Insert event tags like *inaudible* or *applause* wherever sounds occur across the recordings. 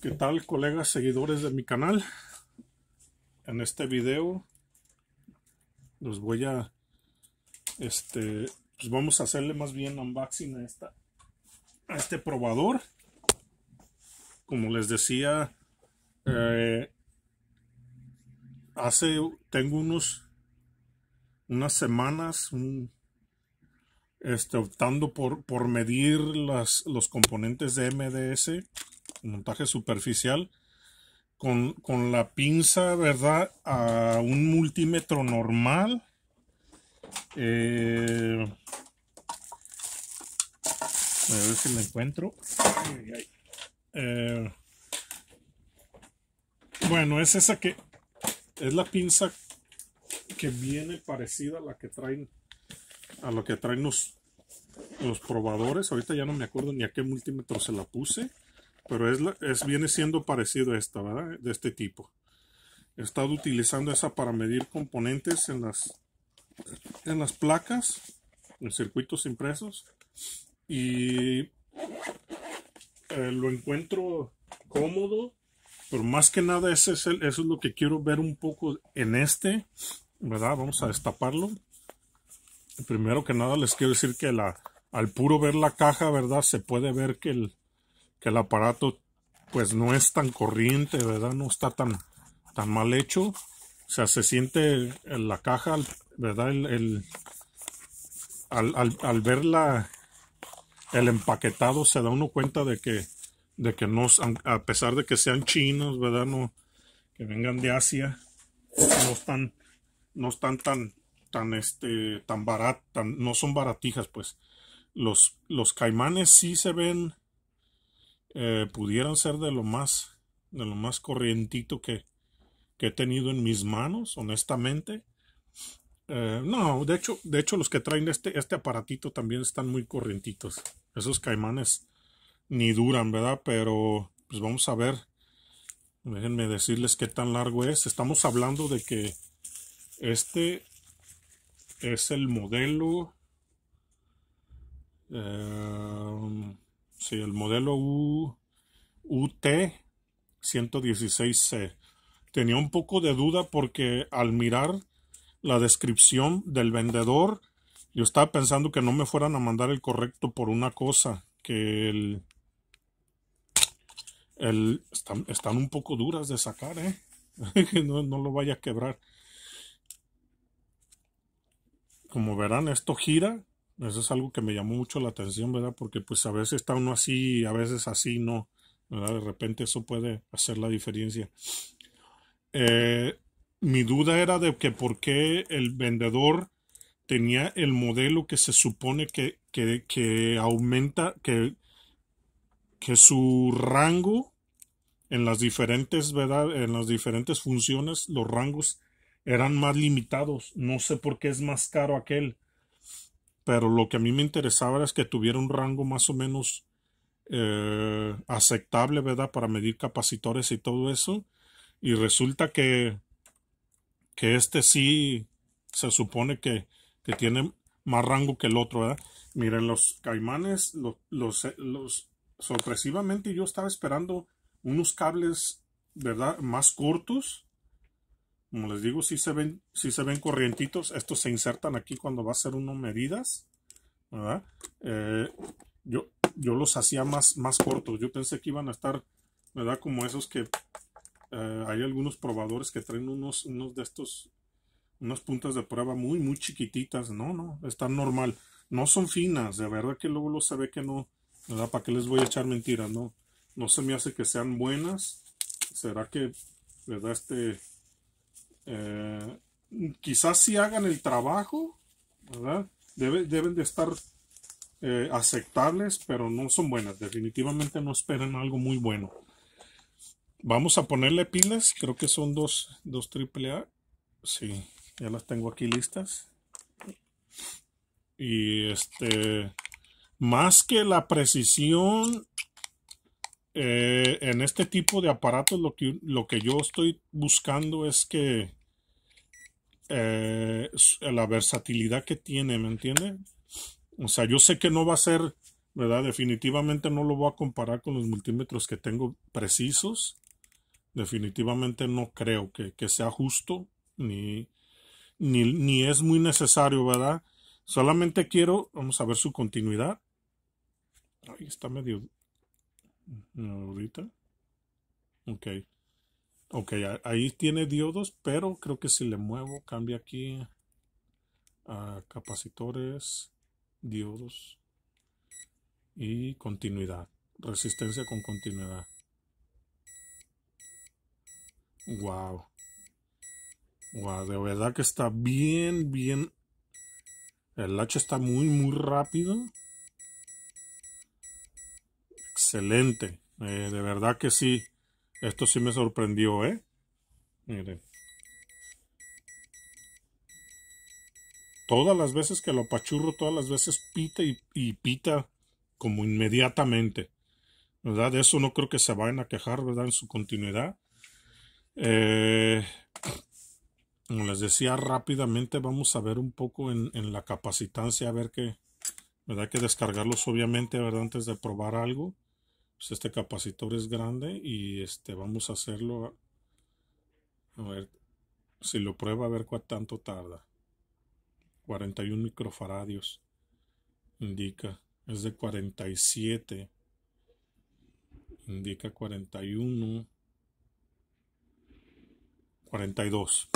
¿Qué tal colegas, seguidores de mi canal? En este video los voy a, este, pues vamos a hacerle más bien unboxing a, esta, a este probador. Como les decía, eh, hace, tengo unos, unas semanas, este, optando por, por medir las, los componentes de MDS montaje superficial, con, la pinza, ¿verdad? A un multímetro normal. Eh, a ver si la encuentro. Eh, bueno, es esa que es la pinza que viene parecida a la que traen a lo que traen los, los probadores. Ahorita ya no me acuerdo ni a qué multímetro se la puse. Pero es, viene siendo parecido a esta, ¿verdad? De este tipo. He estado utilizando esa para medir componentes en las, en las placas, en circuitos impresos. Y eh, lo encuentro cómodo. Pero más que nada ese es eso es lo que quiero ver un poco en este. ¿Verdad? Vamos a destaparlo. Primero que nada les quiero decir que la, al puro ver la caja, ¿verdad? Se puede ver que el, que el aparato pues no es tan corriente, ¿verdad? No está tan, tan mal hecho. O sea, se siente en la caja, ¿verdad? al, al, ver la, el empaquetado se da uno cuenta de que, de que no, a pesar de que sean chinos, ¿verdad? No, que vengan de Asia, no están, no están tan, tan, este, tan baratas, no son baratijas, pues. Los, los caimanes sí se ven eh, pudieran ser de lo más de lo más corrientito que, que he tenido en mis manos, honestamente. Eh, no, de hecho, de hecho, los que traen este, este aparatito también están muy corrientitos. Esos caimanes ni duran, ¿verdad? Pero pues vamos a ver. Déjenme decirles qué tan largo es. Estamos hablando de que este es el modelo. Eh, Sí, el modelo UT 116C. Tenía un poco de duda porque al mirar la descripción del vendedor, yo estaba pensando que no me fueran a mandar el correcto por una cosa, que el... están, un poco duras de sacar, ¿eh? *laughs* que no, no lo vaya a quebrar. Como verán, esto gira eso es algo que me llamó mucho la atención, ¿verdad? Porque pues a veces está uno así, a veces así no, ¿verdad? De repente eso puede hacer la diferencia. Eh, mi duda era de que por qué el vendedor tenía el modelo que se supone que, que, que aumenta, que, que su rango en las diferentes, ¿verdad? En las diferentes funciones, los rangos eran más limitados. No sé por qué es más caro aquel pero lo que a mí me interesaba es que tuviera un rango más o menos eh, aceptable, ¿verdad? Para medir capacitores y todo eso. Y resulta que, que este sí se supone que, tiene más rango que el otro, ¿verdad? Miren, los caimanes, los, los, eh, los sorpresivamente yo estaba esperando unos cables, ¿verdad? Más cortos como les digo, si se ven, si se ven corrientitos. Estos se insertan aquí cuando va a ser uno medidas. ¿verdad? Eh, yo, yo los hacía más, más cortos. Yo pensé que iban a estar, ¿verdad? Como esos que eh, hay algunos probadores que traen unos, unos de estos, unas puntas de prueba muy, muy chiquititas. No, no, están normal. No son finas, de verdad que luego lo se ve que no, ¿verdad? ¿Para qué les voy a echar mentiras? No, no se me hace que sean buenas. ¿Será que, verdad, este, eh, quizás si hagan el trabajo, deben de estar eh, aceptables, pero no son buenas. Definitivamente no esperan algo muy bueno. Vamos a ponerle pilas. Creo que son dos, dos AAA. Sí, ya las tengo aquí listas. Y este, más que la precisión, eh, en este tipo de aparatos lo que, lo que yo estoy buscando es que eh, la versatilidad que tiene, ¿me entiende? O sea, yo sé que no va a ser, ¿verdad? Definitivamente no lo voy a comparar con los multímetros que tengo precisos. Definitivamente no creo que, sea justo ni, ni es muy necesario, ¿verdad? Solamente quiero, vamos a ver su continuidad. Ahí está medio Ahorita. Ok. Ok, ahí tiene diodos, pero creo que si le muevo, cambia aquí a capacitores, diodos y continuidad. Resistencia con continuidad. Wow. Wow, de verdad que está bien, bien. El hacha está muy, muy rápido. Excelente. Eh, de verdad que sí. Esto sí me sorprendió, ¿eh? Miren. Todas las veces que lo pachurro, todas las veces pita y, pita como inmediatamente. ¿Verdad? De eso no creo que se vayan a quejar, ¿verdad? En su continuidad. Eh, como les decía rápidamente, vamos a ver un poco en, la capacitancia, a ver que ¿verdad? Hay que descargarlos obviamente, ¿verdad? Antes de probar algo. Pues, este capacitor es grande y este vamos a hacerlo a, ver si lo prueba a ver cuánto tarda 41 microfaradios indica es de 47 indica 41 42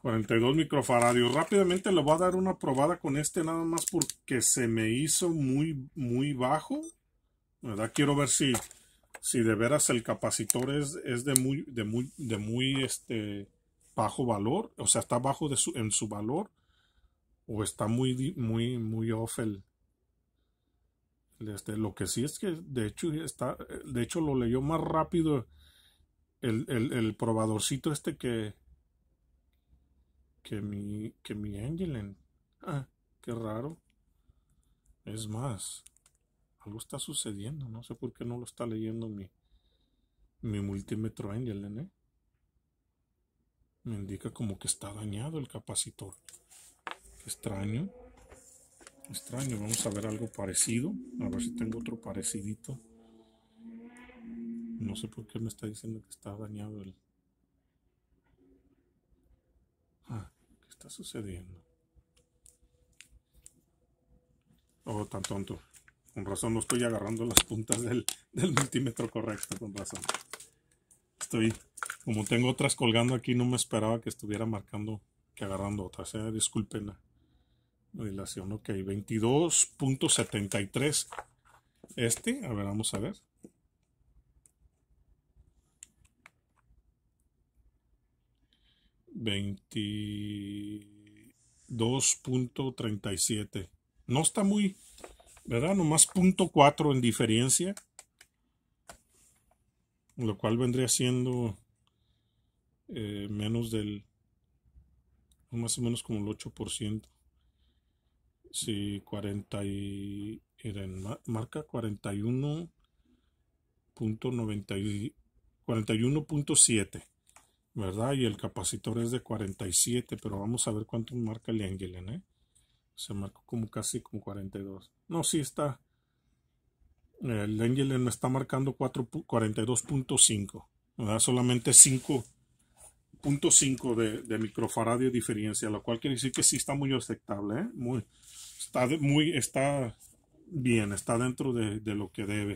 42 microfaradios rápidamente le voy a dar una probada con este nada más porque se me hizo muy muy bajo Quiero ver si, si de veras el capacitor es, es de muy, de muy, de muy este, bajo valor, o sea, está bajo de su, en su valor, o está muy, muy, muy off el, este, lo que sí es que de hecho está, de hecho lo leyó más rápido el, el, el probadorcito este que que mi que mi Angelen. Ah, qué raro. Es más, algo está sucediendo. No sé por qué no lo está leyendo mi, mi multímetro Engel, ¿eh? Me indica como que está dañado el capacitor. Extraño. Extraño. Vamos a ver algo parecido. A ver si tengo otro parecidito. No sé por qué me está diciendo que está dañado el... Ah, ¿qué está sucediendo? Oh, tan tonto. Con razón no estoy agarrando las puntas del, multímetro correcto, con razón. Estoy, como tengo otras colgando aquí, no me esperaba que estuviera marcando, que agarrando otras. Eh, disculpen la, dilación. Ok, 22.73. Este, a ver, vamos a ver. 22.37. No está muy, ¿verdad? Nomás 0.4 en diferencia, lo cual vendría siendo eh, menos del, más o menos como el 8%. Si 40 y, en marca 41.90 41.7, ¿verdad? Y el capacitor es de 47, pero vamos a ver cuánto marca el Engelen, ¿eh? Se marcó como casi con 42. No, sí está. El Engelen me está marcando 42.5. Solamente 5.5 de, de diferencia, lo cual quiere decir que sí está muy aceptable. ¿eh? Muy, está, muy, está bien, está dentro de, lo que debe.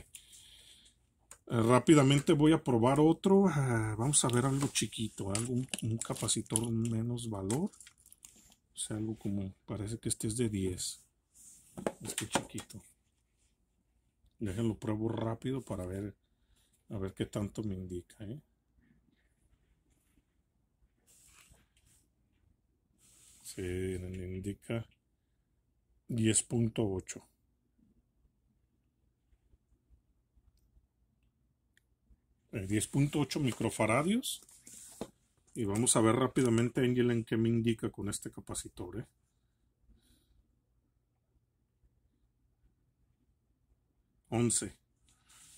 Eh, rápidamente voy a probar otro. Ah, vamos a ver algo chiquito, algún un capacitor menos valor algo como, parece que este es de 10. Este chiquito. Déjenlo pruebo rápido para ver, a ver qué tanto me indica, ¿eh? me indica 10.8. 10.8 eh, microfaradios y vamos a ver rápidamente, Angel, en qué me indica con este capacitor. 11. ¿eh?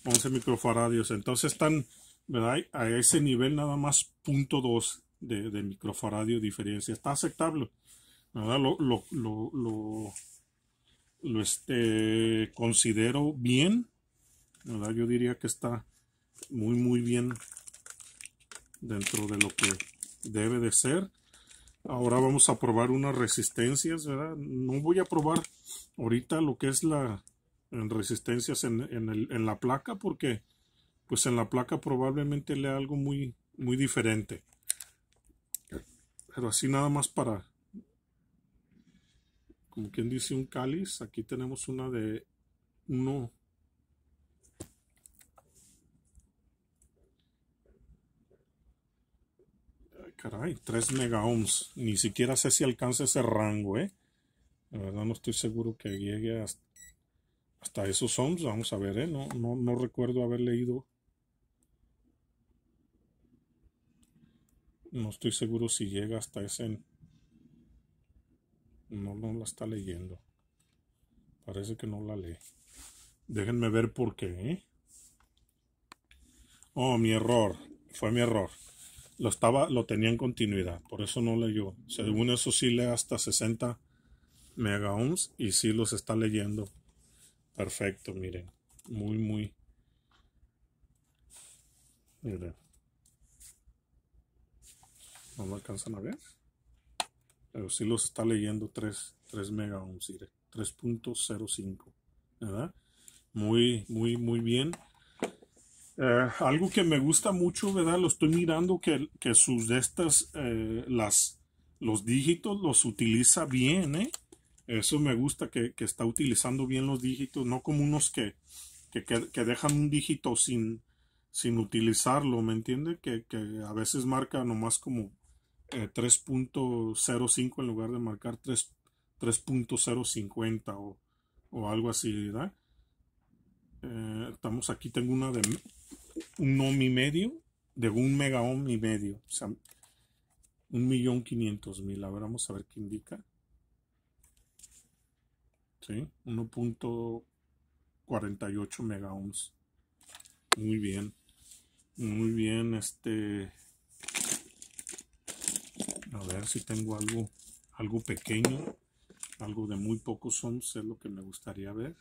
11 microfaradios. Entonces están ¿verdad? a ese nivel nada más 0.2 de, de, microfaradio diferencia. Está aceptable. ¿verdad? Lo, este, considero bien. ¿verdad? Yo diría que está muy, muy bien dentro de lo que debe de ser. Ahora vamos a probar unas resistencias, ¿verdad? No voy a probar ahorita lo que es la resistencias en, la placa porque pues en la placa probablemente lea algo muy, muy diferente. Pero así nada más para, como quien dice, un cáliz. Aquí tenemos una de uno. 3 3 megaohms. Ni siquiera sé si alcance ese rango, ¿eh? La verdad no estoy seguro que llegue hasta, hasta esos ohms. Vamos a ver, ¿eh? No, recuerdo haber leído. No estoy seguro si llega hasta ese... No, no la está leyendo. Parece que no la lee. Déjenme ver por qué, ¿eh? Oh, mi error. Fue mi error lo, estaba, lo tenía en continuidad, por eso no leyó. Según eso sí lee hasta 60 mega ohms y sí los está leyendo. Perfecto, miren. Muy, muy. Miren. No lo alcanzan a ver. Pero sí los está leyendo 3, 3 mega ohms, 3.05. ¿Verdad? Muy, muy, muy bien. Eh, algo que me gusta mucho, ¿verdad? Lo estoy mirando que, que sus de estas, eh, las, los dígitos los utiliza bien, ¿eh? Eso me gusta que, está utilizando bien los dígitos, no como unos que, dejan un dígito sin, sin utilizarlo, ¿me entiende? Que, a veces marca nomás como 3.05 eh, en lugar de marcar 3.050 o, o algo así, ¿verdad? estamos aquí, tengo una de un ohm y medio de un mega ohm y medio. O sea, un millón quinientos mil. Ahora vamos a ver qué indica. ¿Sí? 1.48 mega ohms. Muy bien. Muy bien, este... A ver si tengo algo, algo pequeño, algo de muy pocos ohms, es lo que me gustaría ver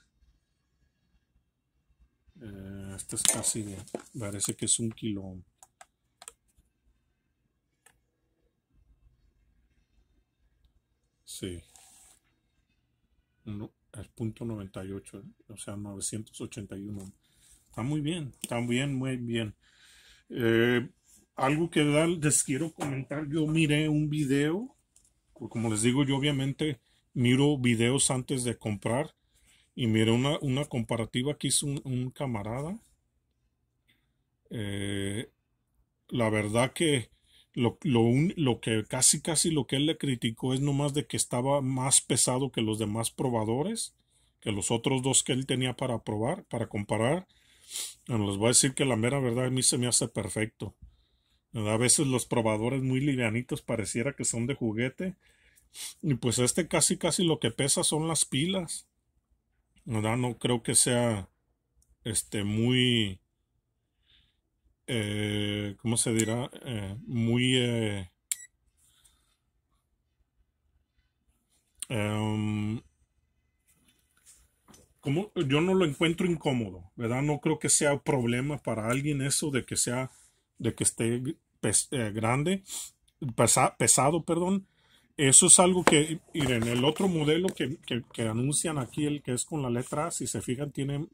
este es casi parece que es un kilo. Sí. El punto 98, ¿eh? o sea, 981. Está muy bien, está bien, muy bien. Eh, algo que les quiero comentar, yo miré un video, como les digo, yo obviamente miro videos antes de comprar y mira, una, una comparativa que hizo un, camarada. Eh, la verdad que lo, lo, que casi casi lo que él le criticó es nomás de que estaba más pesado que los demás probadores, que los otros dos que él tenía para probar, para comparar. les voy a decir que la mera verdad a mí se me hace perfecto. A veces los probadores muy livianitos pareciera que son de juguete. Y pues este casi casi lo que pesa son las pilas. ¿verdad? No creo que sea este, muy, eh, ¿cómo se dirá? Eh, muy... Eh, em, como, yo no lo encuentro incómodo, ¿verdad? No creo que sea problema para alguien eso de que sea, de que esté pues, eh, grande, pesado, perdón, eso es algo que, miren, el otro modelo que, que, anuncian aquí, el que es con la letra A, si se fijan, tiene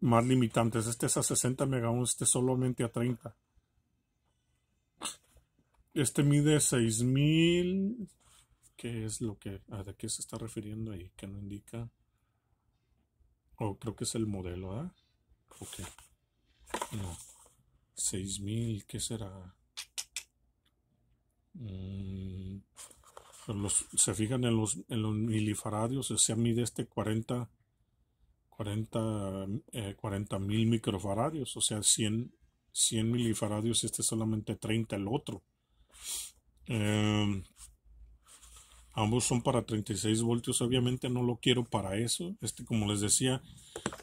más limitantes. Este es a 60 MB, este solamente a 30. Este mide 6000. ¿Qué es lo que. ¿A de qué se está refiriendo ahí? Que no indica. Oh, creo que es el modelo, ¿ah? ¿eh? Ok. No. 6000, ¿qué será? Mm, se fijan en los, en los milifaradios, o sea, mide este 40 40 40 mil microfaradios, o sea, 100, 100 milifaradios y este solamente 30 el otro. Em, ambos son para 36 voltios, obviamente no lo quiero para eso. Este, como les decía,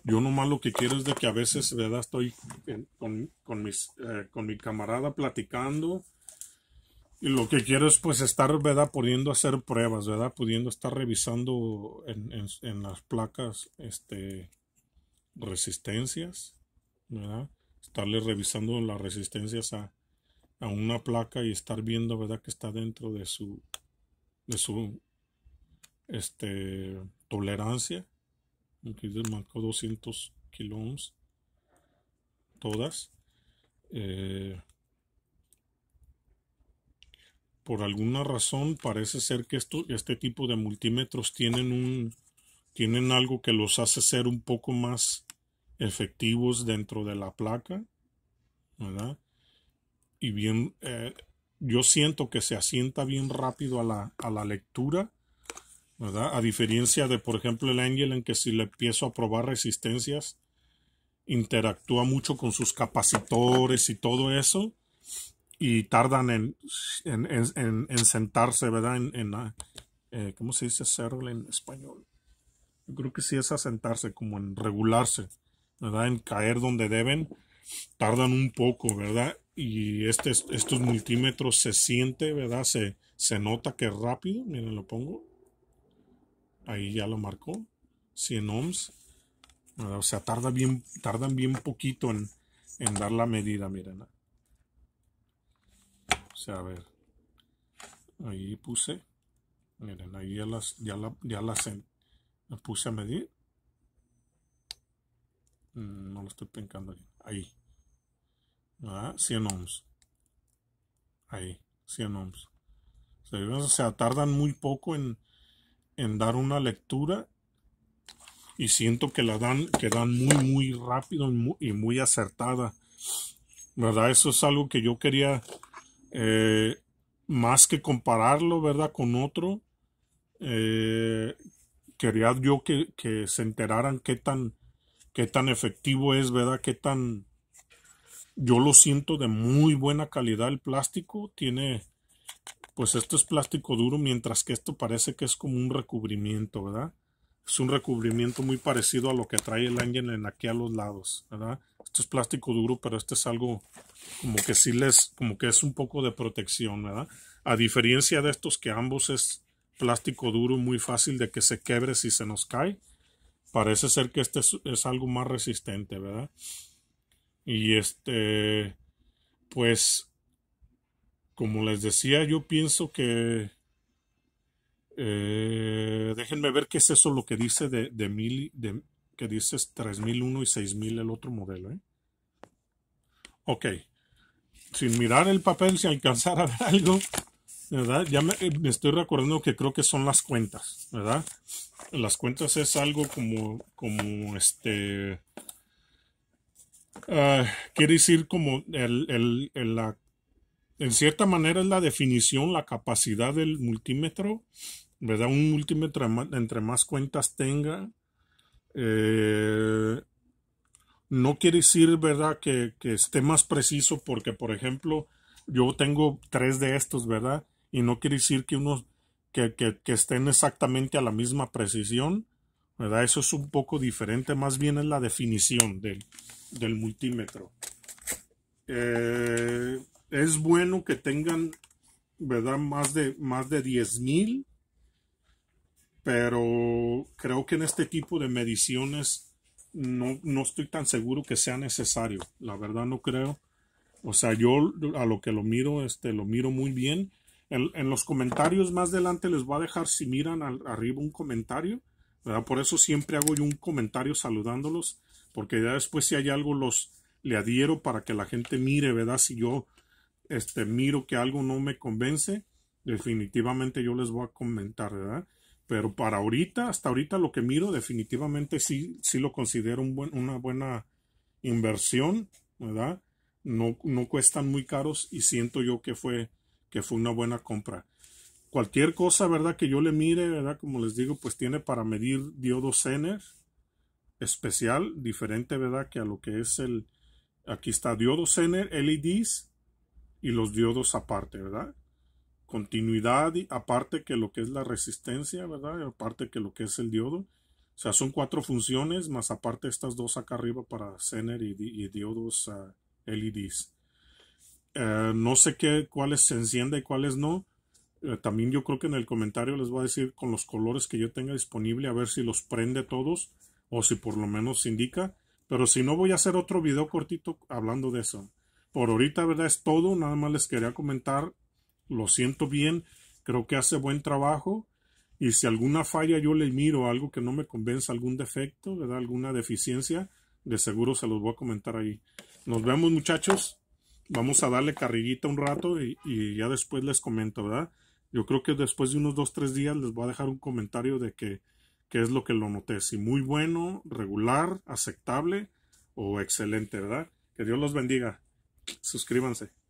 yo nomás lo que quiero es de que a veces, ¿verdad? Estoy con, con, mis, eh, con mi camarada platicando y lo que quiero es pues estar, ¿verdad? Pudiendo hacer pruebas, ¿verdad? Pudiendo estar revisando en, en, las placas, este, resistencias, ¿verdad? Estarle revisando las resistencias a, a una placa y estar viendo, ¿verdad? Que está dentro de su, de su, este, tolerancia. Aquí marcó 200 kilo Todas. Eh, por alguna razón parece ser que esto, este tipo de multímetros tienen un tienen algo que los hace ser un poco más efectivos dentro de la placa, ¿verdad? Y bien, eh, yo siento que se asienta bien rápido a la, a la lectura, ¿verdad? A diferencia de, por ejemplo, el ángel en que si le empiezo a probar resistencias, interactúa mucho con sus capacitores y todo eso, y tardan en, sentarse, ¿verdad? En, ah, eh, ¿Cómo se dice hacerlo en español? Yo creo que sí es asentarse, como en regularse, ¿verdad? En caer donde deben, tardan un poco, ¿verdad? Y este, estos multímetros se siente, ¿verdad? Se, se nota que rápido, miren, lo pongo. Ahí ya lo marcó, 100 ohms. O sea, tarda bien, tardan bien poquito en, en dar la medida, miren. Ah sea, a ver, ahí puse, miren, ahí ya las, ya la, ya las, puse a medir. Mm, no lo estoy pensando bien. Ahí. ¿Verdad? Ah, 100 ohms. Ahí, 100 ohms. O sea, tardan muy poco en, en dar una lectura y siento que la dan, que dan muy, muy rápido y muy, acertada. ¿Verdad? Eso es algo que yo quería eh, más que compararlo, ¿verdad?, con otro, eh, quería yo que, que, se enteraran qué tan, qué tan efectivo es, ¿verdad?, qué tan, yo lo siento de muy buena calidad el plástico, tiene, pues esto es plástico duro, mientras que esto parece que es como un recubrimiento, ¿verdad? Es un recubrimiento muy parecido a lo que trae el Ángel en aquí a los lados, ¿verdad? Este es plástico duro, pero este es algo como que sí les, como que es un poco de protección, ¿verdad? A diferencia de estos que ambos es plástico duro, muy fácil de que se quebre si se nos cae. Parece ser que este es, algo más resistente, ¿verdad? Y este, pues, como les decía, yo pienso que eh, déjenme ver qué es eso lo que dice de, de, mili, que dices 3001 y 6000 el otro modelo. ¿eh? Ok, sin mirar el papel, si alcanzar a ver algo, ¿verdad? Ya me, estoy recordando que creo que son las cuentas, ¿verdad? Las cuentas es algo como, como este, ah, quiere decir como la, en cierta manera es la definición, la capacidad del multímetro, ¿verdad? Un multímetro entre más cuentas tenga, eh, no quiere decir, ¿verdad?, que, esté más preciso porque, por ejemplo, yo tengo tres de estos, ¿verdad? Y no quiere decir que unos que, estén exactamente a la misma precisión, ¿verdad? Eso es un poco diferente, más bien es la definición del, multímetro. Eh, es bueno que tengan, ¿verdad? Más de, más de 10.000, pero creo que en este tipo de mediciones no, no estoy tan seguro que sea necesario. La verdad no creo. O sea, yo a lo que lo miro, este, lo miro muy bien. En, los comentarios más adelante les voy a dejar, si miran arriba un comentario, ¿verdad? Por eso siempre hago yo un comentario saludándolos, porque ya después si hay algo los le adhiero para que la gente mire, ¿verdad? Si yo este, miro que algo no me convence, definitivamente yo les voy a comentar, ¿verdad? pero para ahorita, hasta ahorita lo que miro definitivamente sí, sí lo considero una buena inversión, ¿verdad? No, no cuestan muy caros y siento yo que fue, que fue una buena compra. Cualquier cosa, ¿verdad? Que yo le mire, ¿verdad? Como les digo, pues tiene para medir diodo Zener especial, diferente, ¿verdad? Que a lo que es el, aquí está diodo Zener, LEDs y los diodos aparte, ¿verdad? continuidad, aparte que lo que es la resistencia, ¿verdad? Aparte que lo que es el diodo. O sea, son cuatro funciones, más aparte estas dos acá arriba para Zener y, diodos ah, LEDs. Eh, no sé qué, cuáles se enciende y cuáles no. Eh, también yo creo que en el comentario les voy a decir con los colores que yo tenga disponible, a ver si los prende todos o si por lo menos indica. Pero si no, voy a hacer otro video cortito hablando de eso. Por ahorita, ¿verdad? Es todo. Nada más les quería comentar lo siento bien, creo que hace buen trabajo y si alguna falla yo le miro algo que no me convenza. algún defecto, ¿verdad? alguna deficiencia, de seguro se los voy a comentar ahí. Nos vemos muchachos, vamos a darle carrillita un rato y, ya después les comento, ¿verdad? Yo creo que después de unos 2-3 días les voy a dejar un comentario de que, es lo que lo noté, si muy bueno, regular, aceptable o excelente, ¿verdad? Que Dios los bendiga. Suscríbanse.